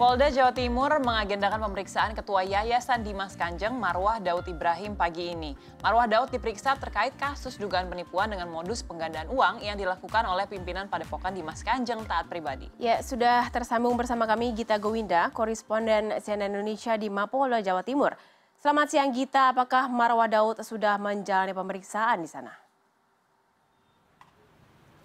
Polda Jawa Timur mengagendakan pemeriksaan Ketua Yayasan Dimas Kanjeng Marwah Daud Ibrahim pagi ini. Marwah Daud diperiksa terkait kasus dugaan penipuan dengan modus penggandaan uang yang dilakukan oleh pimpinan Padepokan Dimas Kanjeng taat pribadi. Ya, sudah tersambung bersama kami Gita Gowinda, koresponden CNN Indonesia di Mapolda Jawa Timur. Selamat siang Gita, apakah Marwah Daud sudah menjalani pemeriksaan di sana?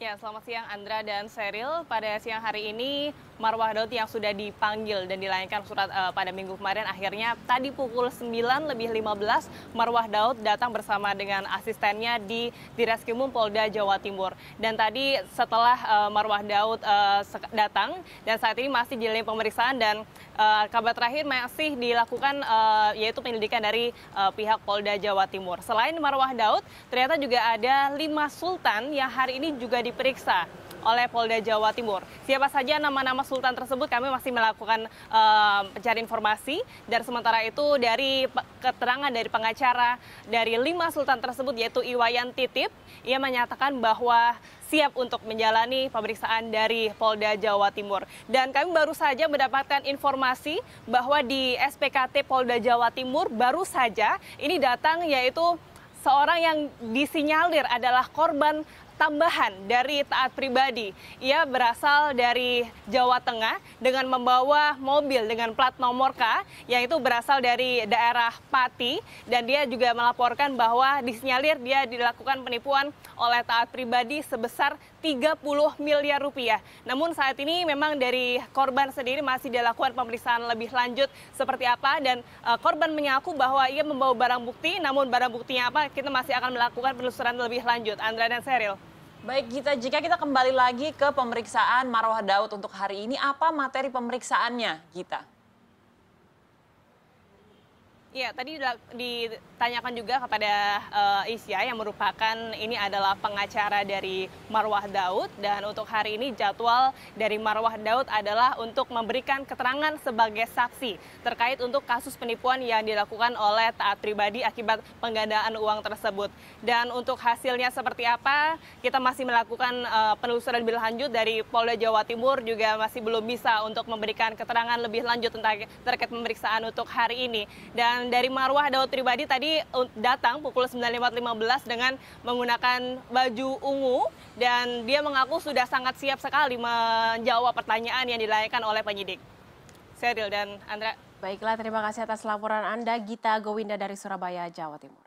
Ya, selamat siang Andra dan Seril. Pada siang hari ini Marwah Daud yang sudah dipanggil dan dilayangkan surat uh, pada minggu kemarin akhirnya tadi pukul 9 lebih 15 Marwah Daud datang bersama dengan asistennya di Direskrimum Polda Jawa Timur. Dan tadi setelah uh, Marwah Daud uh, datang dan saat ini masih di pemeriksaan dan uh, kabar terakhir masih dilakukan uh, yaitu penyelidikan dari uh, pihak Polda Jawa Timur. Selain Marwah Daud, ternyata juga ada lima sultan yang hari ini juga di diperiksa oleh Polda Jawa Timur. Siapa saja nama-nama sultan tersebut kami masih melakukan uh, informasi dan sementara itu dari keterangan dari pengacara dari lima sultan tersebut yaitu Iwayan Titip ia menyatakan bahwa siap untuk menjalani pemeriksaan dari Polda Jawa Timur. Dan kami baru saja mendapatkan informasi bahwa di SPKT Polda Jawa Timur baru saja ini datang yaitu seorang yang disinyalir adalah korban tambahan dari taat pribadi. Ia berasal dari Jawa Tengah dengan membawa mobil dengan plat nomor K yang itu berasal dari daerah Pati dan dia juga melaporkan bahwa disinyalir dia dilakukan penipuan oleh taat pribadi sebesar 30 miliar rupiah. Namun saat ini memang dari korban sendiri masih dilakukan pemeriksaan lebih lanjut seperti apa dan eh, korban mengaku bahwa ia membawa barang bukti namun barang buktinya apa kita masih akan melakukan penelusuran lebih lanjut. Andra dan Seril. Baik Gita, jika kita kembali lagi ke pemeriksaan Marwah Daud untuk hari ini, apa materi pemeriksaannya Gita? Ya, tadi ditanyakan juga kepada uh, Isya yang merupakan ini adalah pengacara dari Marwah Daud dan untuk hari ini jadwal dari Marwah Daud adalah untuk memberikan keterangan sebagai saksi terkait untuk kasus penipuan yang dilakukan oleh taat pribadi akibat penggandaan uang tersebut. Dan untuk hasilnya seperti apa, kita masih melakukan uh, penelusuran lebih lanjut dari Polda Jawa Timur juga masih belum bisa untuk memberikan keterangan lebih lanjut tentang terkait pemeriksaan untuk hari ini. Dan dari Marwah Daud pribadi tadi uh, datang pukul 9.15 dengan menggunakan baju ungu dan dia mengaku sudah sangat siap sekali menjawab pertanyaan yang dilayangkan oleh penyidik. Seril dan Andra. Baiklah, terima kasih atas laporan Anda, Gita Gowinda dari Surabaya, Jawa Timur.